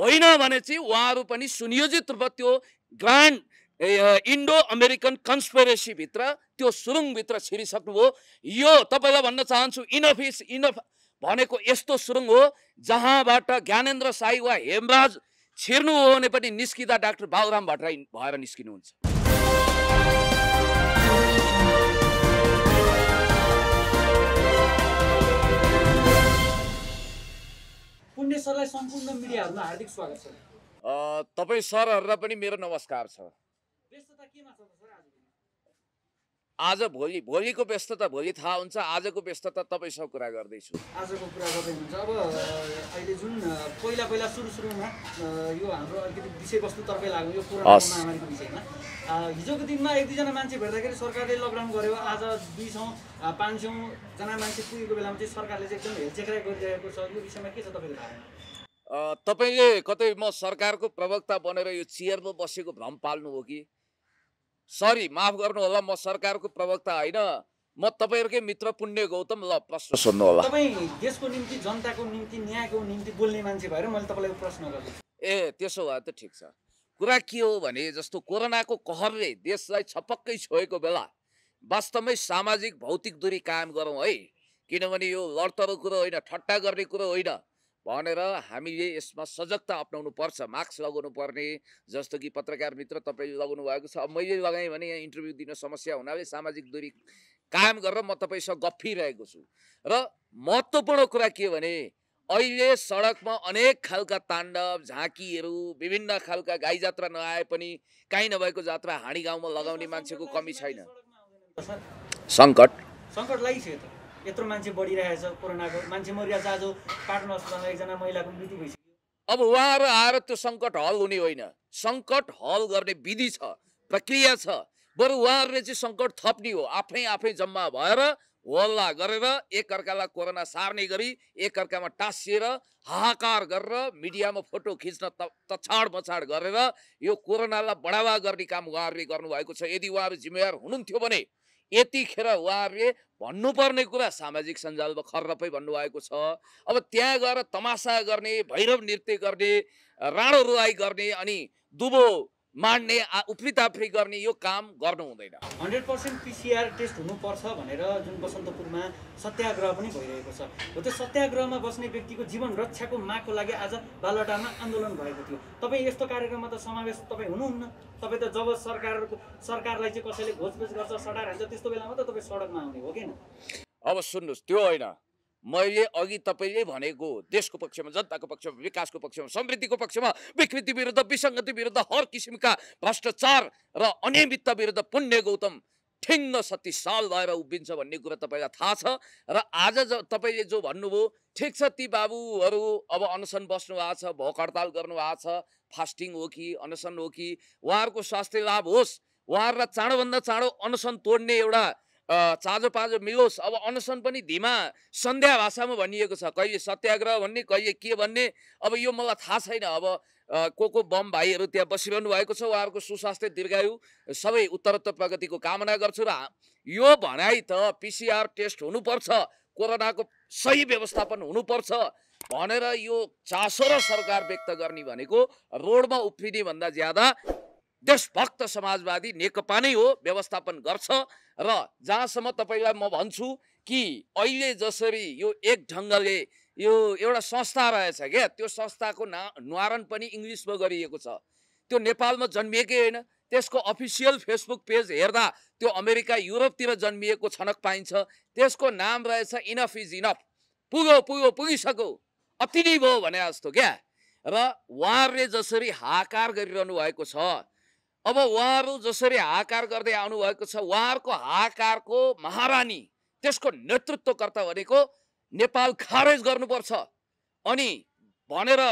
होइन भने चाहिँ उहाँहरू पनि सुनियोजित रूपमा त्यो ग्रान्ड इन्डो अमेरिकन कन्सपेरेसीभित्र त्यो सुरुङभित्र छिरिसक्नुभयो यो तपाईँलाई भन्न चाहन्छु इनफ इज इनफ भनेको यस्तो सुरुङ हो जहाँबाट ज्ञानेन्द्र साई वा हेमराज छिर्नु हो भने पनि निस्किँदा डाक्टर बाबुराम भट्टराई भएर निस्किनुहुन्छ पुण्य सरलाई सम्पूर्ण मिडियाहरूमा हार्दिक स्वागत छ तपाईँ सरहरूलाई पनि मेरो नमस्कार छ व्यस्तता केमा छ आज भोलि भोलिको व्यस्तता भोलि थाहा हुन्छ आजको व्यस्तता तपाईँसँग कुरा गर्दैछु आजको कुरा गर्दै हुन्छ अब अहिले जुन पहिला पहिला सुरु सुरुमा यो हाम्रो अलिकति विषयवस्तुतर्फै लाग्यो यो महामारीको विषयमा हिजोको दिनमा एक दुईजना मान्छे भेट्दाखेरि सरकारले लकडाउन गर्यो आज दुई सौ पाँच सौजना मान्छे पुगेको बेलामा चाहिँ सरकारले चाहिँ एकदम हेलचेक्राइ गरिरहेको छ यो विषयमा के छ तपाईँको धारणा तपाईँले कतै म सरकारको प्रवक्ता बनेर यो चियरमा बसेको भ्रम पाल्नु हो कि सरी माफ गर्नु होला म सरकारको प्रवक्ता होइन म तपाईँहरूकै मित्र पुण्य गौतम ल प्रश्न सोध्नु होला तपाईँ देशको निम्ति जनताको निम्ति न्यायको निम्ति बोल्ने मान्छे भएर मैले तपाईँलाई प्रश्न गरेँ ए त्यसो भए त ठिक छ कुरा के हो भने जस्तो कोरोनाको कहरले देशलाई छपक्कै छोएको बेला वास्तवमै सामाजिक भौतिक दूरी कायम गरौँ है किनभने यो लडतरो कुरो होइन ठट्टा गर्ने कुरो होइन भनेर हामीले यसमा सजगता अप्नाउनु पर्छ मास्क लगाउनु पर्ने जस्तो कि पत्रकार मित्र तपाईँले लगाउनु भएको छ मैले लगाएँ भने यहाँ इन्टरभ्यू दिन समस्या हुनाले सामाजिक दूरी कायम गरेर म तपाईँसँग गफिरहेको छु र महत्त्वपूर्ण कुरा के भने अहिले सडकमा अनेक खालका ताण्डव झाँकीहरू विभिन्न खालका गाई जात्रा नआए पनि काहीँ नभएको जात्रा हाँडी गाउँमा लगाउने मान्छेको कमी छैन सङ्कट सङ्कट यत्रो मान्छे बढिरहेको कोरोनाको मान्छे मरिरहेको छ आज पाटन अस्पतालमा एकजना महिलाको मृत्यु भइसक्यो अब उहाँहरू आएर त्यो सङ्कट हल हुने होइन सङ्कट हल गर्ने विधि छ प्रक्रिया छ बरु उहाँहरूले चाहिँ सङ्कट थप्ने हो आफै आफै जम्मा भएर हल्ला गरेर एकअर्कालाई कोरोना सार्ने गरी एकअर्कामा टाँसिएर हाहाकार गरेर मिडियामा फोटो खिच्न त तछाड मछाड गरेर यो कोरोनालाई बढावा गर्ने काम उहाँहरूले गर्नुभएको छ यदि उहाँहरू जिम्मेवार हुनुहुन्थ्यो भने यतिखेर उहाँहरूले भन्नुपर्ने कुरा सामाजिक सञ्जालमा खर्रपै भन्नुभएको छ अब त्यहाँ गएर तमासा गर्ने भैरव नृत्य गर्ने राणो रुवाई गर्ने अनि दुबो मार्ने उप्रित गर्ने यो काम गर्नु हुँदैन हन्ड्रेड पर्सेन्ट पिसिआर टेस्ट हुनुपर्छ भनेर जुन बसन्तपुरमा सत्याग्रह पनि भइरहेको छ हो त्यो सत्याग्रहमा बस्ने व्यक्तिको जीवन रक्षाको मागको लागि आज बालवाटामा आन्दोलन भएको थियो तपाईँ यस्तो कार्यक्रममा त समावेश तपाईँ हुनुहुन्न तपाईँ त जब सरकारको सरकारलाई चाहिँ कसैले घोचपुच गर्छ सडाएर हान्छ त्यस्तो बेलामा त तपाईँ सडकमा आउने हो कि अब सुन्नुहोस् त्यो होइन मैले अघि तपाईँले भनेको देशको पक्षमा जनताको पक्षमा विकासको पक्षमा समृद्धिको पक्षमा विकृति विरुद्ध विसङ्गति विरुद्ध हर किसिमका भ्रष्टाचार र अनियमितता विरुद्ध पुण्य गौतम ठिङ्ग सती साल भएर उभिन्छ भन्ने कुरा तपाईँलाई थाहा छ र आज ज तपाईँले जो भन्नुभयो ठिक छ ती बाबुहरू अब अनसन बस्नु भएको छ भोक हडताल गर्नुभएको छ फास्टिङ हो कि अनसन हो कि उहाँहरूको स्वास्थ्य लाभ होस् उहाँहरूलाई चाँडोभन्दा चाँडो अनसन तोड्ने एउटा चाँजो पाँजो मिलोस् अब अनसन पनि धिमा सन्ध्या भाषामा भनिएको छ कहिले सत्याग्रह भन्ने कहिले के भन्ने अब यो मलाई थाहा छैन अब को को बम भाइहरू त्यहाँ बसिरहनु भएको छ उहाँहरूको सुस्वास्थ्य दीर्घायु सबै उत्तरोत्तर प्रगतिको कामना गर्छु र यो भनाइ त पिसिआर टेस्ट हुनुपर्छ कोरोनाको सही व्यवस्थापन हुनुपर्छ भनेर यो चासो र सरकार व्यक्त गर्ने भनेको रोडमा उफ्रिने भन्दा ज्यादा देशभक्त समाजवादी नेकपा नै हो व्यवस्थापन गर्छ र जहाँसम्म तपाईँलाई म भन्छु कि अहिले जसरी यो एक ढङ्गले यो एउटा संस्था रहेछ क्या त्यो संस्थाको ना निवारण पनि इङ्ग्लिसमा गरिएको छ त्यो नेपालमा जन्मिएकै होइन त्यसको अफिसियल फेसबुक पेज हेर्दा त्यो अमेरिका युरोपतिर जन्मिएको छनक पाइन्छ त्यसको नाम रहेछ इनफ इज इनफ पुगो पुगो पुगिसक्यो अति नै भयो भने जस्तो क्या र उहाँहरूले जसरी हाकार गरिरहनु भएको छ अब उहाँहरू जसरी हाकार गर्दै आउनुभएको छ उहाँहरूको हाकारको महारानी त्यसको नेतृत्वकर्ता भनेको नेपाल खारेज गर्नुपर्छ अनि भनेर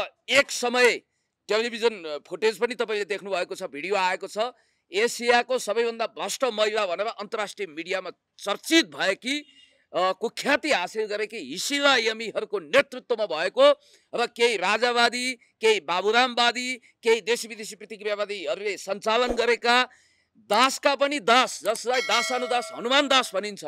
एक समय टेलिभिजन फुटेज पनि तपाईँले देख्नुभएको छ भिडियो आएको छ एसियाको सबैभन्दा भ्रष्ट महिला भनेर अन्तर्राष्ट्रिय मिडियामा चर्चित भए कि कुख्याति हासिल गरेकी हिसिला यमीहरूको नेतृत्वमा भएको र केही राजावादी केही बाबुरामवादी केही देश विदेशी प्रतिक्रियावादीहरूले सञ्चालन गरेका दासका पनि दास जसलाई दासानुदास हनुमान दास भनिन्छ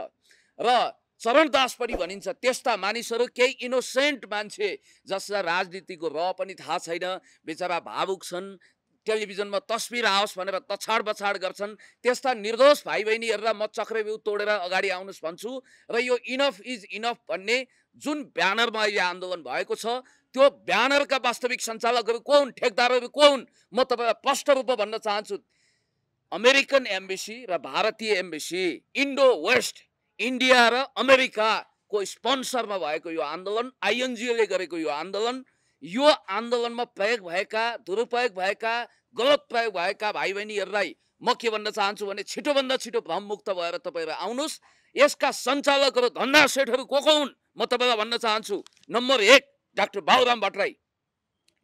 र चरण दास पनि भनिन्छ त्यस्ता मानिसहरू केही इनोसेन्ट मान्छे जसलाई राजनीतिको र पनि थाहा छैन बेचारा भावुक छन् टेलिभिजनमा तस्विर आओस् भनेर तछाड बछाड गर्छन् त्यस्ता निर्दोष भाइ बहिनीहरूलाई म चक्रव्यू तोडेर अगाडि आउनुहोस् भन्छु र यो इनफ इज इनफ भन्ने जुन ब्यानरमा अहिले आन्दोलन भएको छ त्यो ब्यानरका वास्तविक सञ्चालकहरू को हुन् ठेकदारहरू को हुन् म तपाईँलाई प्रष्ट रूपमा भन्न चाहन्छु अमेरिकन एम्बेसी र भारतीय एम्बेसी इन्डो वेस्ट इन्डिया र अमेरिकाको स्पोन्सरमा भएको यो आन्दोलन आइएनजिओले गरेको यो आन्दोलन यो आन्दोलनमा प्रयोग भएका दुरुपयोग भएका गलत प्रयोग भएका भाइ बहिनीहरूलाई म के भन्न चाहन्छु भने छिटोभन्दा छिटो भ्रममुक्त भएर तपाईँहरू आउनुहोस् यसका सञ्चालकहरू धन्दा सेठहरू को को हुन् म तपाईँलाई भन्न चाहन्छु नम्बर एक डाक्टर बाबुराम भट्टराई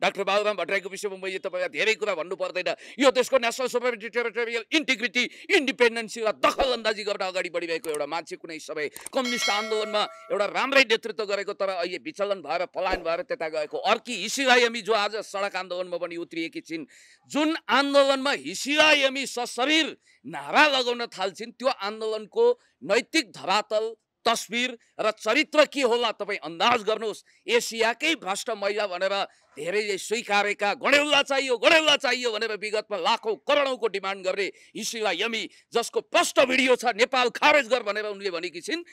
डाक्टर बाबुराम भट्टराईको विषयमा मैले तपाईँलाई धेरै कुरा भन्नु पर्दैन यो देशको national sovereignty territorial integrity independency र अन्दाजी गर्न अगाडि बढिरहेको एउटा मान्छे कुनै समय कम्युनिस्ट आन्दोलनमा एउटा राम्रै नेतृत्व गरेको तर अहिले विचलन भएर पलायन भएर त्यता गएको अर्की हिसिलायमी जो आज सडक आन्दोलनमा पनि उत्रिएकी छिन् जुन आन्दोलनमा हिसिलायमी सशरीर नारा लगाउन थाल्छिन् त्यो आन्दोलनको नैतिक धरातल तस्बिर र चरित्र के होला तपाईँ अन्दाज गर्नुहोस् एसियाकै भ्रष्ट महिला भनेर धेरैले स्वीकारेका गणेउला चाहियो गणेउला चाहियो भनेर विगतमा लाखौँ करोडौँको डिमान्ड गर्ने इसिला यमी जसको प्रष्ट भिडियो छ नेपाल खारेज गर भनेर उनले भनेकी छिन्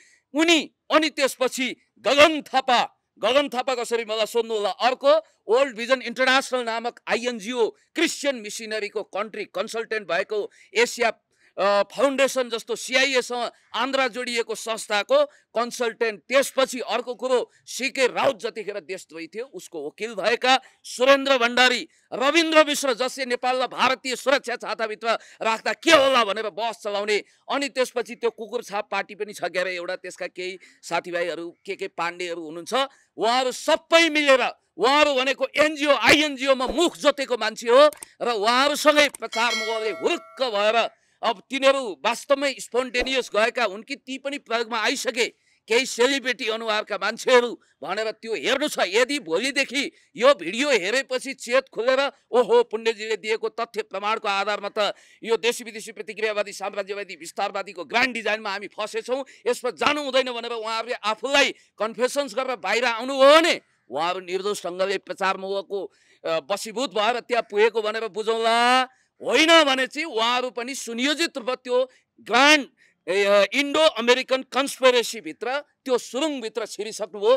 उनी अनि त्यसपछि गगन थापा गगन थापा कसरी मलाई सोध्नु होला अर्को ओल्ड भिजन इन्टरनेसनल नामक आइएनजिओ क्रिस्चियन मिसिनरीको कन्ट्री कन्सल्टेन्ट भएको एसिया फाउन्डेसन जस्तो सिआइएसँग आन्द्रा जोडिएको संस्थाको कन्सल्टेन्ट त्यसपछि अर्को कुरो सिके राउत जतिखेर देशद्वै थियो उसको वकिल भएका सुरेन्द्र भण्डारी रविन्द्र मिश्र जसले नेपाललाई भारतीय सुरक्षा छाताभित्र राख्दा के होला भनेर बस चलाउने अनि त्यसपछि त्यो कुकुर छाप पार्टी पनि छ एउटा त्यसका केही साथीभाइहरू के के पाण्डेहरू हुनुहुन्छ उहाँहरू सबै मिलेर उहाँहरू भनेको एनजिओ आइएनजिओमा मुख जोतेको मान्छे हो र उहाँहरूसँगै प्रचार मगरले हुर्क्क भएर अब तिनीहरू वास्तवमै स्पोन्टेनियस गएका हुन् कि ती पनि प्रयोगमा आइसके केही सेलिब्रेटी अनुहारका मान्छेहरू भनेर त्यो हेर्नु छ यदि भोलिदेखि यो भिडियो हेरेपछि चेत खोलेर ओहो पुण्यजीले दिएको तथ्य प्रमाणको आधारमा त यो देशी विदेशी प्रतिक्रियावादी साम्राज्यवादी विस्तारवादीको ग्रान्ड डिजाइनमा हामी फसेछौँ यसमा जानु हुँदैन भनेर उहाँहरूले आफूलाई कन्फेसन्स गरेर बाहिर आउनु हो भने उहाँहरू निर्दोष ढङ्गले प्रचारमूलको बसीभूत भएर त्यहाँ पुगेको भनेर बुझौँला होइन भने चाहिँ उहाँहरू पनि सुनियोजित रूपमा त्यो ग्रान्ड इन्डो अमेरिकन कन्सपेरेसीभित्र त्यो सुरुङभित्र छिरिसक्नुभयो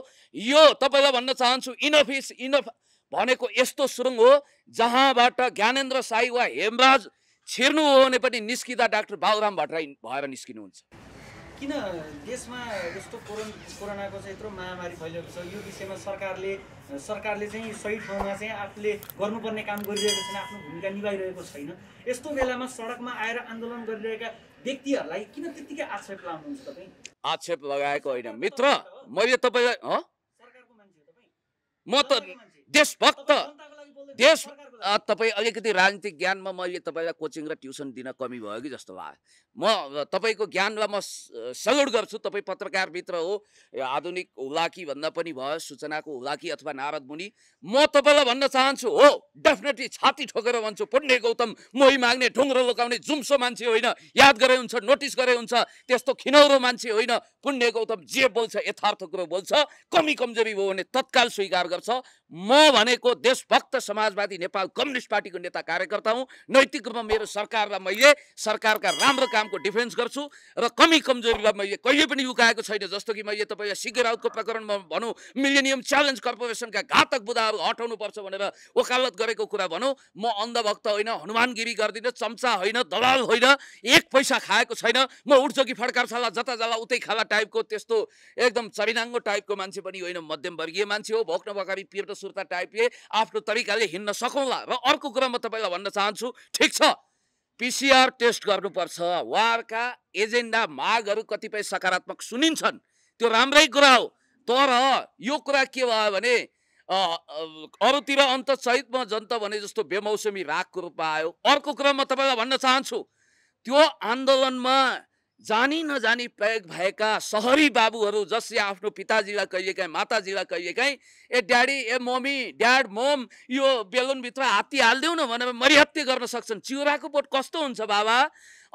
यो तपाईँलाई भन्न चाहन्छु इनफ इज इनफ भनेको यस्तो सुरुङ हो जहाँबाट ज्ञानेन्द्र साई वा हेमराज छिर्नु हो भने पनि निस्किँदा डाक्टर बाबुराम भट्टराई भएर निस्किनुहुन्छ किन देशमा यस्तो कोरोना कोरोनाको चाहिँ यत्रो महामारी फैलिएको छ यो विषयमा सरकारले सरकारले चाहिँ सही ठाउँमा चाहिँ आफूले गर्नुपर्ने काम गरिरहेको छैन आफ्नो भूमिका निभाइरहेको छैन यस्तो बेलामा सडकमा आएर आन्दोलन गरिरहेका व्यक्तिहरूलाई किन त्यत्तिकै आक्षेप लाउनुहुन्छ तपाईँ आक्षेप लगाएको होइन मित्र मैले तपाईँलाई म त देशभक्त देश तपाईँ अलिकति राजनीतिक ज्ञानमा मैले तपाईँलाई कोचिङ र ट्युसन दिन कमी भयो कि जस्तो लाग्यो म तपाईँको ज्ञानलाई म सल्युट गर्छु तपाईँ पत्रकारभित्र हो आधुनिक हुलाकी भन्दा पनि भयो सूचनाको हुलाकी अथवा नारद मुनि म तपाईँलाई भन्न चाहन्छु हो डेफिनेटली छाती ठोकेर भन्छु पुण्य गौतम मोही माग्ने ढुङ्ग्रो लोकाउने जुम्सो मान्छे होइन याद गरे हुन्छ नोटिस गरे हुन्छ त्यस्तो खिनौरो मान्छे होइन पुण्य गौतम जे बोल्छ यथार्थ कुरो बोल्छ कमी कमजोरी भयो भने तत्काल स्वीकार गर्छ म भनेको देशभक्त समाजवादी नेपाल कम्युनिस्ट पार्टीको नेता कार्यकर्ता हुँ नैतिक रूपमा मेरो सरकारलाई मैले सरकारका राम्रो कामको डिफेन्स गर्छु र कमी कमजोरीलाई मैले कहिले पनि उकाएको छैन जस्तो कि मैले तपाईँलाई सिके राउतको प्रकरणमा भनौँ मिलेनियम च्यालेन्ज कर्पोरेसनका घातक बुदाहरू हटाउनुपर्छ भनेर वकालत गरेको कुरा भनौँ म अन्धभक्त होइन हनुमानगिरी गर्दिनँ चम्चा होइन दलाल होइन एक पैसा खाएको छैन म उठ्जोकी फड्कार छाला जता जाला उतै खाला टाइपको त्यस्तो एकदम चरिनाङ्गो टाइपको मान्छे पनि होइन मध्यमवर्गीय मान्छे हो भोक्न भकारी पिर्न सुर्ता टाइपले आफ्नो तरिकाले हिँड्न सकौँला र अर्को कुरा म तपाईँलाई भन्न चाहन्छु ठिक छ पिसिआर टेस्ट गर्नुपर्छ उहाँहरूका एजेन्डा मागहरू कतिपय सकारात्मक सुनिन्छन् त्यो राम्रै कुरा हो तर यो कुरा के भयो भने अरूतिर अन्त चैतमा जनता भने जस्तो बेमौसमी रागको रूपमा आयो अर्को कुरा म तपाईँलाई भन्न चाहन्छु त्यो आन्दोलनमा जानी नजानी प्रयोग भएका सहरी बाबुहरू जसले आफ्नो पिताजीलाई कहिलेकाहीँ माताजीलाई कहिलेकाहीँ ए ड्याडी ए मम्मी ड्याड मम यो बेलुनभित्र हात्ती हालिदेऊ न भनेर मरिहत्ती गर्न सक्छन् चिउराको बोट कस्तो हुन्छ बाबा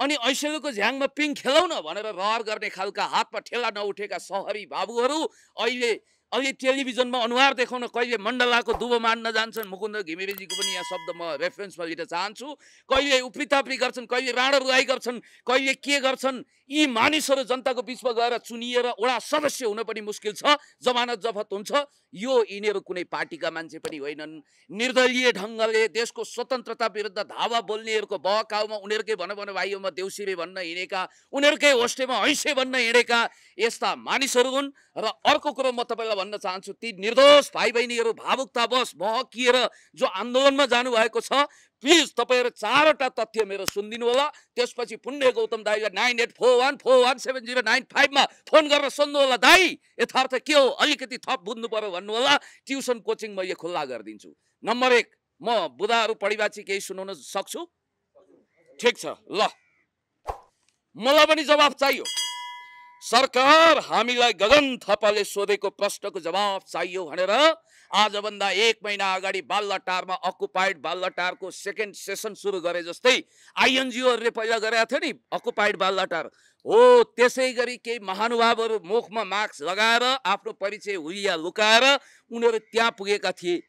अनि ऐसेलको झ्याङमा पिङ खेलाउन भनेर रहर गर्ने खालका हातमा ठेला नउठेका सहरी बाबुहरू अहिले अहिले टेलिभिजनमा अनुहार देखाउन कहिले मण्डलाको दुबो मान्न जान्छन् मुकुन्द घिमिरेजीको पनि यहाँ शब्द म रेफरेन्समा लिन चाहन्छु कहिले उप्रिताप्री गर्छन् कहिले रुवाई गर्छन् कहिले के गर्छन् यी मानिसहरू जनताको बिचमा गएर चुनिएर वडा सदस्य हुन पनि मुस्किल छ जमानत जफत हुन्छ यो यिनीहरू कुनै पार्टीका मान्छे पनि होइनन् निर्दलीय ढङ्गले देशको स्वतन्त्रता विरुद्ध धावा बोल्नेहरूको बहकाउमा उनीहरूकै भन भन भाइ म देउसिरे भन्न हिँडेका उनीहरूकै होस्टेमा हैसे भन्न हिँडेका यस्ता मानिसहरू हुन् र अर्को कुरो म तपाईँलाई भन्न चाहन्छु ती निर्दोष भाइ बहिनीहरू भावुकता बस महकिएर जो आन्दोलनमा जानुभएको छ प्लिज तपाईँहरू चारवटा तथ्य मेरो सुनिदिनु होला त्यसपछि पुण्य गौतम दाई nine eight four one four one seven zero nine फाइभमा फोन गरेर सोध्नु होला दाई यथार्थ के हो अलिकति थप बुझ्नु पऱ्यो भन्नु होला ट्युसन कोचिङ म यो खुल्ला गरिदिन्छु नम्बर एक म बुधाहरू पढिबाची केही सुनाउन सक्छु ठिक छ ल मलाई पनि जवाफ चाहियो सरकार हामीलाई गगन थापाले सोधेको प्रश्नको जवाब चाहियो भनेर आजभन्दा एक महिना अगाडि बाल्लटारमा अकुपाइड बाल्लटारको सेकेन्ड सेसन सुरु गरे जस्तै आइएनजिओहरूले पहिला गरेका थियो नि अकुपाइड बाल्लटार हो त्यसै गरी केही महानुभावहरू मुखमा मास्क लगाएर आफ्नो परिचय हुलिया लुकाएर उनीहरू त्यहाँ पुगेका थिए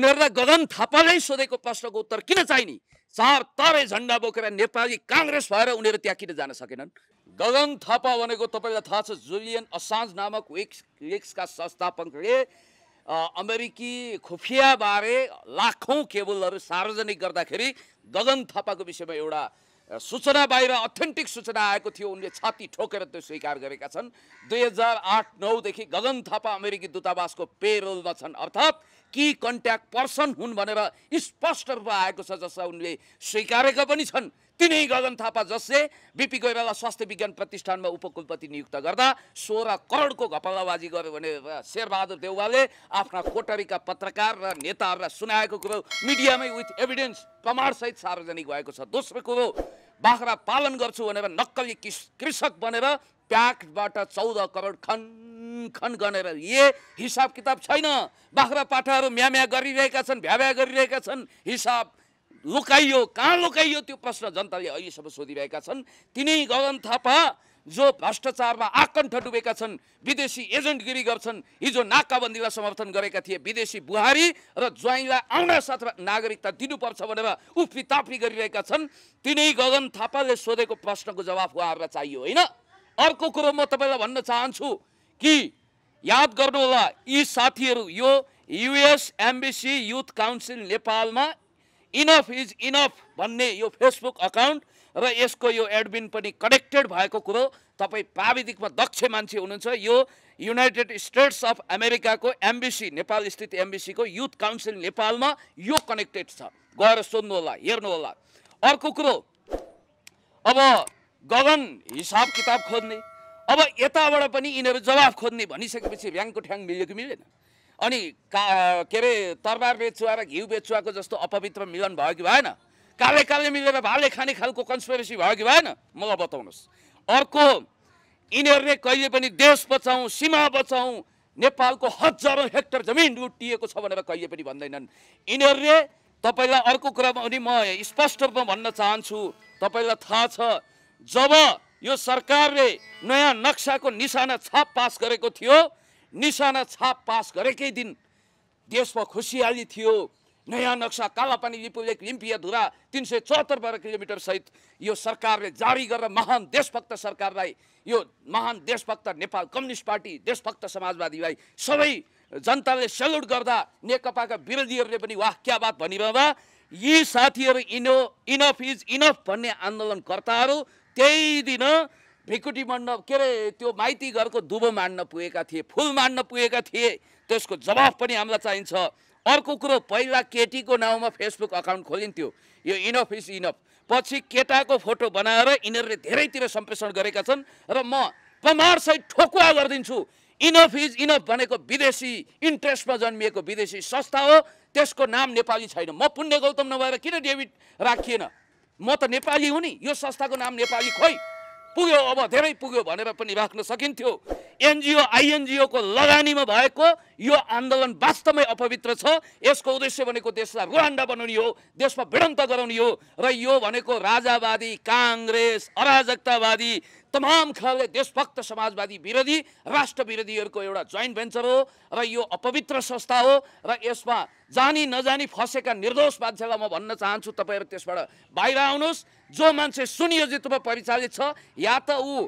उनीहरूलाई गगन थापाले सोधेको प्रश्नको उत्तर किन चाहिने चार तारै झन्डा बोकेर नेपाली काङ्ग्रेस भएर उनीहरू त्यहाँ किन जान सकेनन् गगन थापा भनेको तपाईँलाई थाहा छ जुलियन असाज नामक वेक्स वेक्सका संस्थापकले अमेरिकी खुफियाबारे लाखौँ केबलहरू सार्वजनिक गर्दाखेरि गगन थापाको विषयमा एउटा सूचना बाहिर अथेन्टिक सूचना आएको थियो उनले छाती ठोकेर त्यो स्वीकार गरेका छन् दुई हजार आठ नौदेखि गगन थापा अमेरिकी दूतावासको पेरोलमा छन् अर्थात् कि कन्ट्याक्ट पर्सन हुन् भनेर स्पष्ट रूपमा आएको छ जसलाई उनले स्वीकारेका पनि छन् तिनै गगन थापा जसले बिपी कोइराला स्वास्थ्य विज्ञान प्रतिष्ठानमा उपकुलपति नियुक्त गर्दा सोह्र करोडको घपलाबाजी गर्यो भने शेरबहादुर देउवाले आफ्ना कोटरीका पत्रकार र नेताहरूलाई सुनाएको कुरो मिडियामै विथ एभिडेन्स प्रमाणसहित सार्वजनिक भएको छ दोस्रो कुरो बाख्रा पालन गर्छु भनेर नक्कली कृषक बनेर प्याकबाट चौध करोड खन खन गनेर लिए हिसाब किताब छैन बाख्रा पाठाहरू म्याम्या गरिरहेका छन् भ्याभ्या गरिरहेका छन् हिसाब लुकाइयो कहाँ लुकाइयो त्यो प्रश्न जनताले अहिलेसम्म सोधिरहेका छन् तिनै गगन थापा जो भ्रष्टाचारमा आकण्ठ डुबेका छन् विदेशी एजेन्टगिरी गर्छन् हिजो नाकाबन्दीलाई समर्थन गरेका थिए विदेशी बुहारी र ज्वाइँलाई आउन साथ नागरिकता दिनुपर्छ भनेर उफ्री ताफ्री गरिरहेका छन् तिनै गगन थापाले सोधेको प्रश्नको जवाफ उहाँहरूलाई चाहियो होइन अर्को कुरो म तपाईँलाई भन्न चाहन्छु कि याद गर्नुहोला यी साथीहरू यो युएस एमबिसी युथ काउन्सिल नेपालमा इनफ इज इनफ भन्ने यो फेसबुक अकाउन्ट र यसको यो एडमिन पनि कनेक्टेड भएको कुरो तपाईँ प्राविधिकमा दक्ष मान्छे हुनुहुन्छ यो युनाइटेड स्टेट्स अफ अमेरिकाको एमबिसी नेपाल स्थित एमबिसीको युथ काउन्सिल नेपालमा यो कनेक्टेड छ गएर होला हेर्नु होला अर्को कुरो अब गगन हिसाब किताब खोज्ने अब यताबाट पनि यिनीहरू जवाब खोज्ने भनिसकेपछि ऱ्याङको ठ्याङ मिल्यो कि मिलेन अनि का के अरे तरबार बेचुवा र घिउ बेचुवाको जस्तो अपवित्र मिलन भयो कि भएन काले काले मिलेर भाले खाने खालको कन्सपिरेसी भयो कि भएन मलाई बताउनुहोस् अर्को यिनीहरूले कहिले पनि देश बचाउँ सीमा बचाउँ नेपालको हजारौँ हेक्टर जमिन लुटिएको छ भनेर कहिले पनि भन्दैनन् यिनीहरूले तपाईँलाई अर्को कुरा पनि म स्पष्ट रूपमा भन्न चाहन्छु तपाईँलाई थाहा छ जब यो सरकारले नयाँ नक्साको निशाना छाप पास गरेको थियो निशाना छाप पास गरेकै दिन देशमा खुसियाली थियो नयाँ नक्सा कालापानी रिपब्लिक लिम्पिया धुरा तिन सय चौहत्तर वर्ग किलोमिटर सहित यो सरकारले जारी गरेर महान देशभक्त सरकारलाई यो महान देशभक्त नेपाल कम्युनिस्ट पार्टी देशभक्त समाजवादीलाई सबै जनताले सेल्युट गर्दा नेकपाका विरोधीहरूले पनि वाह क्या बात भनिरहँदा यी साथीहरू इनो इनफ इज इनफ भन्ने आन्दोलनकर्ताहरू त्यही दिन भिकुटी मण्डप के अरे त्यो माइती घरको दुबो मान्न पुगेका थिए फुल मान्न पुगेका थिए त्यसको जवाफ पनि हामीलाई चाहिन्छ अर्को कुरो पहिला केटीको नाउँमा फेसबुक अकाउन्ट खोलिन्थ्यो यो इनफ इज इनफ पछि केटाको फोटो बनाएर यिनीहरूले धेरैतिर सम्प्रेषण गरेका छन् र म प्रमाणसहित ठोकुवा गरिदिन्छु इनफ इज इनफ भनेको विदेशी इन्ट्रेस्टमा जन्मिएको विदेशी संस्था हो त्यसको नाम नेपाली छैन म पुण्य गौतम नभएर किन डेबिट राखिएन म त नेपाली हुँ नि यो संस्थाको नाम नेपाली खोइ पुग्यो अब धेरै पुग्यो भनेर पनि राख्न सकिन्थ्यो एनजिओ आइएनजिओको लगानीमा भएको यो आन्दोलन वास्तवमै अपवित्र छ यसको उद्देश्य भनेको देशलाई रुवान्डा बनाउने हो देशमा भिडन्त गराउने हो र यो भनेको राजावादी काङ्ग्रेस अराजकतावादी तमाम खालले देशभक्त समाजवादी विरोधी राष्ट्र विरोधीहरूको एउटा जोइन्ट भेन्चर हो र यो अपवित्र संस्था हो र यसमा जानी नजानी फसेका निर्दोष मान्छेलाई म भन्न चाहन्छु तपाईँहरू त्यसबाट बाहिर आउनुहोस् जो मान्छे सुनियोजित रूपमा परिचालित छ या त ऊ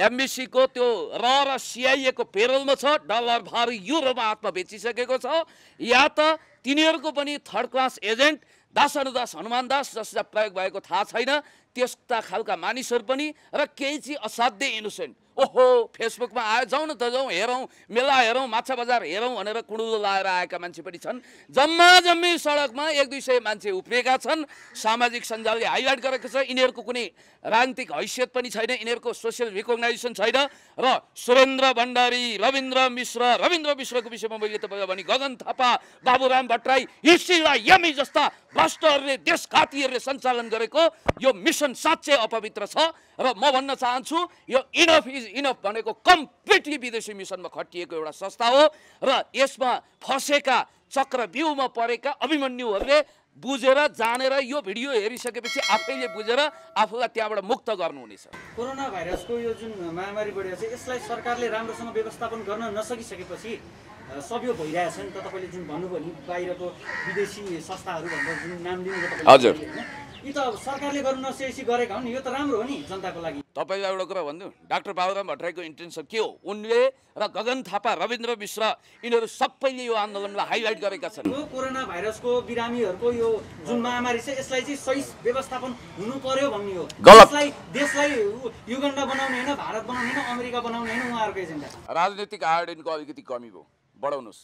एमबिसीको त्यो र र सिआइएको पेरोलमा छ डलर भारी युरोमा आत्मा बेचिसकेको छ या त तिनीहरूको पनि थर्ड क्लास एजेन्ट दास अनुदास हनुमान दास जसलाई प्रयोग भएको थाहा छैन त्यस्ता खालका मानिसहरू पनि र केही चाहिँ असाध्य इनोसेन्ट ओहो फेसबुकमा आयो जाउँ न त जाउँ हेरौँ मेला हेरौँ माछा बजार हेरौँ भनेर कुडुलो लाएर आएका मान्छे पनि छन् जम्मा जम्मी सडकमा एक दुई सय मान्छे उफ्रिएका छन् सामाजिक सञ्जालले हाइलाइट गरेको छ यिनीहरूको कुनै राजनीतिक हैसियत पनि छैन यिनीहरूको सोसियल रिकगनाइजेसन छैन र सुरेन्द्र भण्डारी रविन्द्र मिश्र रविन्द्र मिश्रको विषयमा मैले तपाईँलाई भने गगन थापा बाबुराम भट्टराई हिस्ट्रीलाई यमी जस्ता भ्रष्टहरूले देशघातीहरूले सञ्चालन गरेको यो मिसन साँच्चै अपवित्र छ र म भन्न चाहन्छु यो इनफ इज इज इनफ भनेको कम्प्लिटली विदेशी मिसनमा खटिएको एउटा संस्था हो र यसमा फसेका बिउमा परेका अभिमन्युहरूले बुझेर जानेर यो भिडियो हेरिसकेपछि आफैले बुझेर आफूलाई त्यहाँबाट मुक्त गर्नुहुनेछ कोरोना भाइरसको यो जुन महामारी बढिरहेको छ यसलाई सरकारले राम्रोसँग व्यवस्थापन गर्न नसकिसकेपछि सभ्य भइरहेछ नि त तपाईँले जुन भन्नुभयो नि बाहिरको विदेशी संस्थाहरू भनेर जुन नाम लिनु हजुर यी त सरकारले गर्नु नसकेपछि गरेका हुन् यो त राम्रो हो नि जनताको लागि तपाईँलाई एउटा कुरा भन्नु डाक्टर बाबुराम भट्टराईको इन्टेन्सन के हो उनले र गगन थापा रविन्द्र मिश्र यिनीहरू सबैले यो आन्दोलनलाई हाइलाइट गरेका छन् यो कोरोना भाइरसको बिरामीहरूको यो जुन महामारी छ यसलाई चाहिँ सही व्यवस्थापन हुनु पर्यो भन्ने हो यसलाई देशलाई युगण्ड बनाउने होइन भारत बनाउने होइन अमेरिका बनाउने होइन उहाँहरूको एजेन्डा राजनीतिक आयोडिनको अलिकति कमी भयो बढाउनुहोस्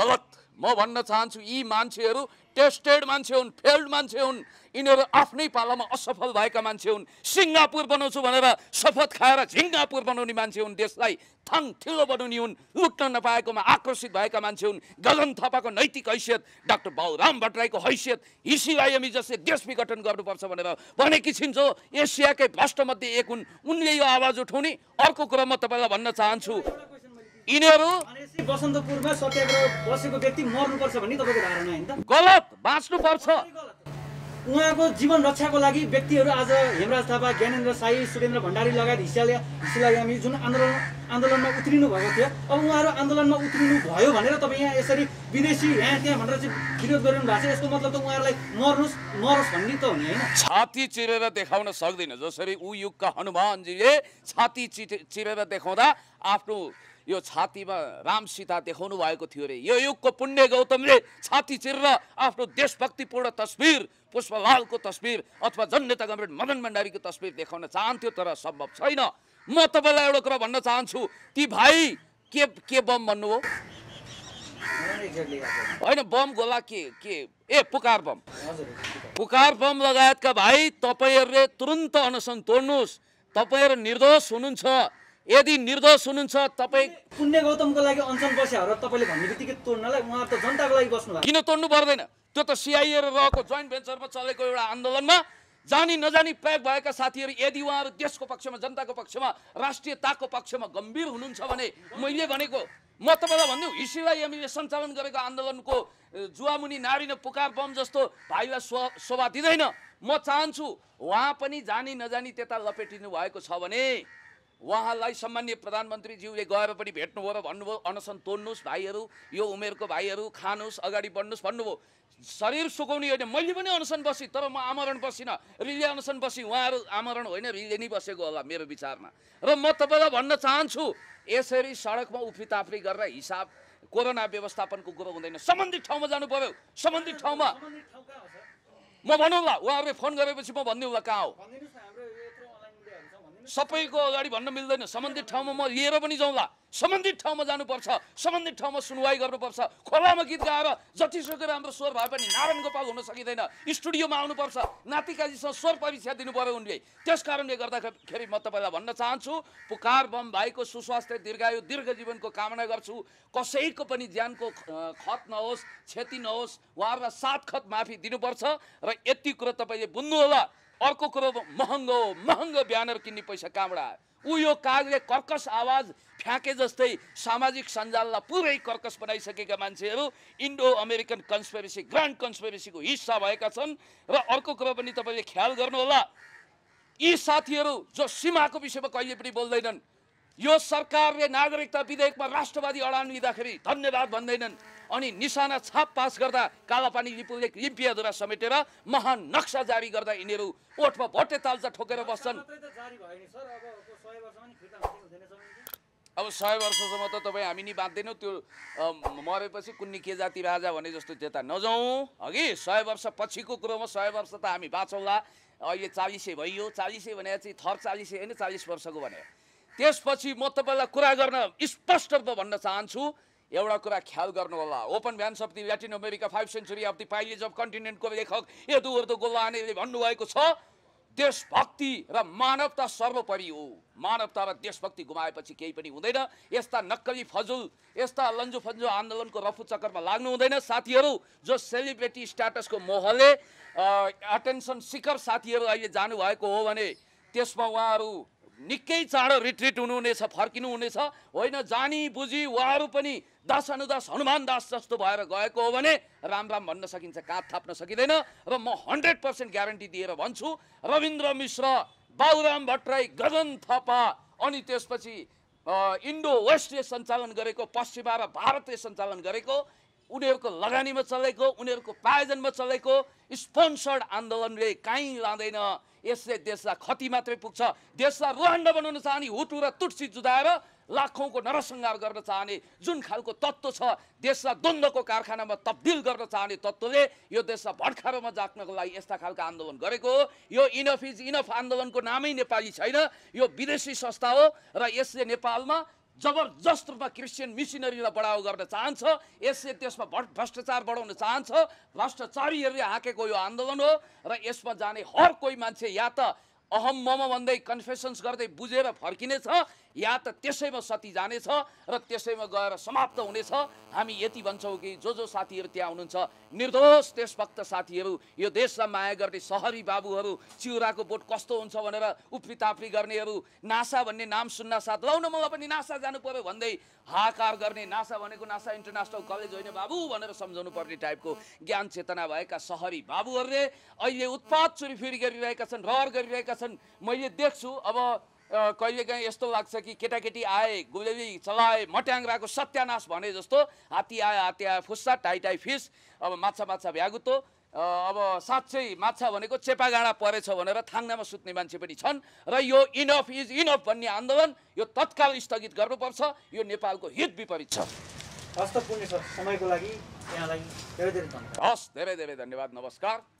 गलत म भन्न चाहन्छु यी मान्छेहरू टेस्टेड मान्छे हुन् फेल्ड मान्छे हुन् यिनीहरू आफ्नै पालामा असफल भएका मान्छे हुन् सिङ्गापुर बनाउँछु भनेर शपथ खाएर झिङ्गापुर बनाउने मान्छे हुन् देशलाई थङ ठिलो बनाउने हुन् लुट्न नपाएकोमा आकर्षित भएका मान्छे हुन् गगन थापाको नैतिक हैसियत डाक्टर बाबुराम भट्टराईको हैसियत हिसिआइएमई जसले देश विघटन गर्नुपर्छ भनेर भनेकी छिन् जो एसियाकै भ्रष्टमध्ये एक हुन् उनले यो आवाज उठाउने अर्को कुरा म तपाईँलाई भन्न चाहन्छु यिनीहरू बसन्तपुरमा सत्याग्रह बसेको व्यक्ति मर्नुपर्छ भन्ने धारणा गलत बाँच्नुपर्छ उहाँको जीवन रक्षाको लागि व्यक्तिहरू आज हेमराज थापा ज्ञानेन्द्र साई सुरेन्द्र भण्डारी लगायत हिसाले हिस्लागामी जुन आन्दोलन आन्दोलनमा उत्रिनु भएको थियो अब उहाँहरू आन्दोलनमा उत्रिनु भयो भनेर तपाईँ यहाँ यसरी विदेशी यहाँ त्यहाँ भनेर चाहिँ विरोध गरिनु भएको छ यसको मतलब त उहाँहरूलाई मर्नुहोस् मरोस् भन्ने त हुने होइन छाती चिरेर देखाउन सक्दैन जसरी ऊ युगका हनुमानजीले छाती चिरेर देखाउँदा आफ्नो यो छातीमा राम सीता देखाउनु भएको थियो अरे यो युगको पुण्य गौतमले छाती चिरेर आफ्नो देशभक्तिपूर्ण तस्विर पुष्पलालको तस्बिर अथवा जननेता कमरेड मदन भण्डारीको तस्बिर देखाउन चाहन्थ्यो तर सम्भव छैन म तपाईँलाई एउटा कुरा भन्न चाहन्छु ती भाइ के के बम भन्नु हो होइन बम गोला के के ए पुकार बम पुकार बम लगायतका भाइ तपाईँहरूले तुरन्त अनसन तोड्नुहोस् तपाईँहरू निर्दोष हुनुहुन्छ यदि निर्दोष हुनुहुन्छ तपाईँ पुण्य गौतमको लागि अनसन बस्याहरू तपाईँले भन्ने बित्तिकै तोड्नलाई उहाँ त जनताको लागि बस्नु किन तोड्नु पर्दैन त्यो त सिआइए र रहेको जोइन्ट भेन्चरमा चलेको एउटा आन्दोलनमा जानी नजानी प्याक भएका साथीहरू यदि उहाँहरू देशको पक्षमा जनताको पक्षमा राष्ट्रियताको पक्षमा गम्भीर हुनुहुन्छ भने मैले भनेको म तपाईँलाई भन्नु हिसीलाई हामीले सञ्चालन गरेको आन्दोलनको जुवामुनि नारी न पुकार बम जस्तो भाइलाई स्व शोभा दिँदैन म चाहन्छु उहाँ पनि जानी नजानी त्यता लपेटिनु भएको छ भने उहाँलाई सम्मान्य प्रधानमन्त्रीज्यूले गएर पनि भेट्नुभयो र भन्नुभयो अनसन तोड्नुहोस् भाइहरू यो उमेरको भाइहरू खानुहोस् अगाडि बढ्नुहोस् भन्नुभयो शरीर सुकाउने होइन मैले पनि अनसन बसेँ तर म आमरण बसिनँ रिले अनसन बसेँ उहाँहरू आमरण होइन रिले नै बसेको होला मेरो विचारमा र म तपाईँलाई भन्न चाहन्छु यसरी सडकमा उफ्रिताफ्री गरेर हिसाब कोरोना व्यवस्थापनको कुरो हुँदैन सम्बन्धित ठाउँमा जानु पर्यो सम्बन्धित ठाउँमा म भनौँला उहाँहरूले फोन गरेपछि म भनिदिउँला कहाँ हो सबैको अगाडि भन्न मिल्दैन सम्बन्धित ठाउँमा म लिएर पनि जाउँला सम्बन्धित ठाउँमा जानुपर्छ सम्बन्धित ठाउँमा सुनवाई गर्नुपर्छ खोलामा गीत गाएर जतिसुकै राम्रो स्वर भए पनि नारायण गोपाल हुन सकिँदैन स्टुडियोमा आउनुपर्छ नातिकाजीसँग स्वर परीक्षा दिनु पऱ्यो उनले त्यस कारणले गर्दाखेरि म तपाईँलाई भन्न चाहन्छु पुकार बम भाइको सुस्वास्थ्य दीर्घायु दीर्घ जीवनको कामना गर्छु कसैको पनि ज्यानको खत नहोस् क्षति नहोस् उहाँहरूलाई सात खत माफी दिनुपर्छ र यति कुरो तपाईँले बुझ्नु होला अर्को कुरो महँगो महँगो ब्यानर किन्ने पैसा कहाँबाट आयो ऊ यो कागले कर्कस आवाज फ्याँके जस्तै सामाजिक सञ्जाललाई पुरै कर्कस बनाइसकेका मान्छेहरू इन्डो अमेरिकन कन्सपेरेसी ग्रान्ड कन्सपेरेसीको हिस्सा भएका छन् र अर्को कुरो पनि तपाईँले ख्याल गर्नुहोला यी साथीहरू जो सीमाको विषयमा कहिले पनि बोल्दैनन् यो सरकारले नागरिकता विधेयकमा राष्ट्रवादी अडान लिँदाखेरि धन्यवाद भन्दैनन् अनि निशाना छाप पास गर्दा कालापानी लिपुले लिम्पियाद्वारा समेटेर महान नक्सा जारी गर्दा यिनीहरू ओठमा भोटे तालचा ठोकेर बस्छन् अब सय वर्षसम्म त तपाईँ हामी नि बाँध्दैनौँ त्यो मरेपछि कुन्नी के जाति राजा भने जस्तो त्यता नजाउँ अघि सय वर्ष पछिको कुरोमा सय वर्ष त हामी बाँचौँला अहिले चालिसै भइयो चालिसै भने चाहिँ थर चालिसै होइन चालिस वर्षको भने त्यसपछि म तपाईँलाई कुरा गर्न स्पष्ट रूपमा भन्न चाहन्छु एउटा कुरा ख्याल गर्नु होला open veins of the Latin America five century of the pillage of कन्टिनेन्टको लेखक यदुवर्दो गोलानेले भन्नुभएको छ देशभक्ति र मानवता सर्वोपरि हो मानवता र देशभक्ति गुमाएपछि केही पनि हुँदैन यस्ता नक्कली फजुल यस्ता लन्जु फन्जु आन्दोलनको रफु चक्करमा लाग्नु हुँदैन साथीहरू जो सेलिब्रेटी स्ट्याटसको मोहले एटेन्सन सिकर साथीहरू अहिले जानुभएको हो भने त्यसमा उहाँहरू निकै चाँडो रिट्रिट हुनुहुनेछ फर्किनुहुनेछ होइन जानी बुझी उहाँहरू पनि दास अनुदास हनुमान दास जस्तो भएर गएको हो भने राम राम भन्न सकिन्छ काँध थाप्न सकिँदैन र म हन्ड्रेड पर्सेन्ट ग्यारेन्टी दिएर भन्छु रविन्द्र मिश्र बाबुराम भट्टराई गगन थापा अनि त्यसपछि इन्डो वेस्टले सञ्चालन गरेको पश्चिमा र भारतले सञ्चालन गरेको उनीहरूको लगानीमा चलेको उनीहरूको प्रायोजनमा चलेको स्पोन्सर्ड आन्दोलनले काहीँ लाँदैन यसले देशलाई खति मात्रै पुग्छ देशलाई रुहाण्ड बनाउन चाहने हुटु र तुटसी जुदाएर लाखौँको नरसङ्घार गर्न चाहने जुन खालको तत्त्व छ देशलाई द्वन्द्वको कारखानामा तब्दिल गर्न चाहने तत्त्वले यो देशलाई भर्खरमा जाग्नको लागि यस्ता खालको आन्दोलन गरेको हो यो इनफ इज इनफ आन्दोलनको नामै नेपाली छैन यो विदेशी संस्था हो र यसले नेपालमा जबरजस्त रूपमा क्रिस्चियन मिसिनरीलाई बढावा गर्न चाहन्छ यसले त्यसमा भ्रष्टाचार बढाउन चाहन्छ भ्रष्टाचारीहरूले हाँकेको यो आन्दोलन हो र यसमा जाने हर कोही मान्छे या त अहम मम भन्दै कन्फेसन्स गर्दै बुझेर फर्किनेछ या त त्यसैमा सती जानेछ र त्यसैमा गएर समाप्त हुनेछ हामी यति भन्छौँ कि जो जो साथीहरू त्यहाँ हुनुहुन्छ निर्दोष देशभक्त साथीहरू यो देशलाई माया गर्ने सहरी बाबुहरू चिउराको बोट कस्तो हुन्छ भनेर उफ्रिताफ्री गर्नेहरू नासा भन्ने नाम सुन्न साथ लाउन मलाई पनि नासा जानु पर्यो भन्दै हाकार गर्ने नासा भनेको नासा इन्टरनेसनल कलेज होइन बाबु भनेर सम्झाउनु पर्ने टाइपको ज्ञान चेतना भएका सहरी बाबुहरूले अहिले उत्पाद चुरीफिरी गरिरहेका छन् रहर गरिरहेका छन् मैले देख्छु अब कहिलेकाहीँ यस्तो लाग्छ कि केटाकेटी आए गुलेली चलाए मट्याङ्राको सत्यानाश भने जस्तो हात्ती आयो हात्ती आए फुस्सा टाई टाई फिस अब माछा माछा भ्यागुतो अब साँच्चै माछा भनेको चेपागाँडा परेछ भनेर थाङ्नामा सुत्ने मान्छे पनि छन् र यो इनफ इज इनफ भन्ने आन्दोलन यो तत्काल स्थगित गर्नुपर्छ यो नेपालको हित विपरीत छ सर समयको लागि यहाँलाई धेरै धेरै धन्यवाद हस् धेरै धेरै धन्यवाद नमस्कार